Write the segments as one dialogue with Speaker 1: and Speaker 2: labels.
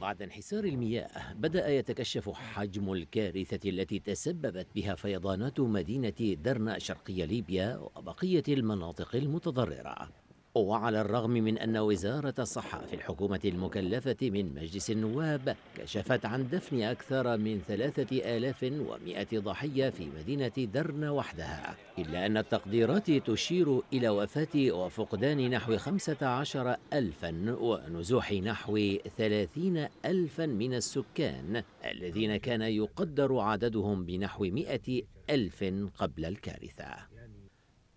Speaker 1: بعد انحسار المياه بدأ يتكشف حجم الكارثة التي تسببت بها فيضانات مدينة درنا شرقي ليبيا وبقية المناطق المتضررة وعلى الرغم من أن وزارة الصحة في الحكومة المكلفة من مجلس النواب كشفت عن دفن أكثر من ثلاثة آلاف ومائة ضحية في مدينة درنا وحدها إلا أن التقديرات تشير إلى وفاة وفقدان نحو خمسة عشر ألفا ونزوح نحو ثلاثين ألفا من السكان الذين كان يقدر عددهم بنحو مائة ألف قبل الكارثة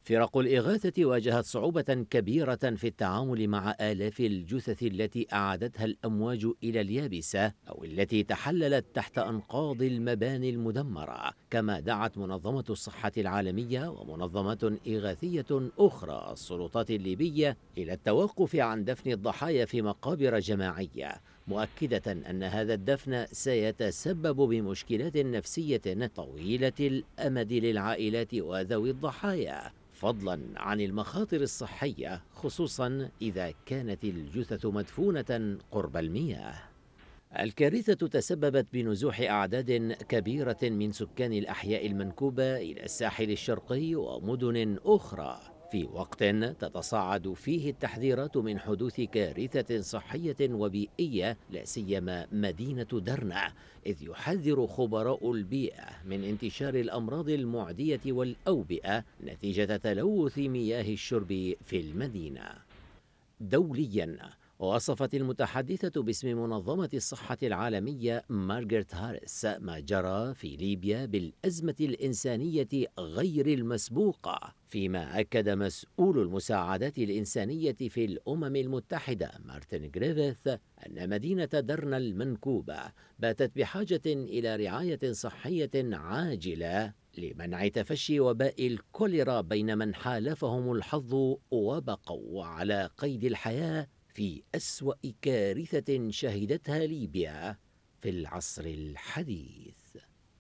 Speaker 1: فرق الإغاثة واجهت صعوبة كبيرة في التعامل مع آلاف الجثث التي أعادتها الأمواج إلى اليابسة أو التي تحللت تحت أنقاض المباني المدمرة كما دعت منظمة الصحة العالمية ومنظمات إغاثية أخرى السلطات الليبية إلى التوقف عن دفن الضحايا في مقابر جماعية مؤكدة أن هذا الدفن سيتسبب بمشكلات نفسية طويلة الأمد للعائلات وذوي الضحايا فضلا عن المخاطر الصحية خصوصا إذا كانت الجثث مدفونة قرب المياه الكارثة تسببت بنزوح أعداد كبيرة من سكان الأحياء المنكوبة إلى الساحل الشرقي ومدن أخرى في وقت تتصاعد فيه التحذيرات من حدوث كارثة صحية وبيئية لا سيما مدينة درنا إذ يحذر خبراء البيئة من انتشار الأمراض المعدية والأوبئة نتيجة تلوث مياه الشرب في المدينة دولياً وصفت المتحدثة باسم منظمة الصحة العالمية مارغريت هاريس ما جرى في ليبيا بالأزمة الإنسانية غير المسبوقة فيما أكد مسؤول المساعدات الإنسانية في الأمم المتحدة مارتن جريفيث أن مدينة درنا المنكوبة باتت بحاجة إلى رعاية صحية عاجلة لمنع تفشي وباء الكوليرا بين من حالفهم الحظ وبقوا على قيد الحياة في أسوأ كارثة شهدتها ليبيا في العصر الحديث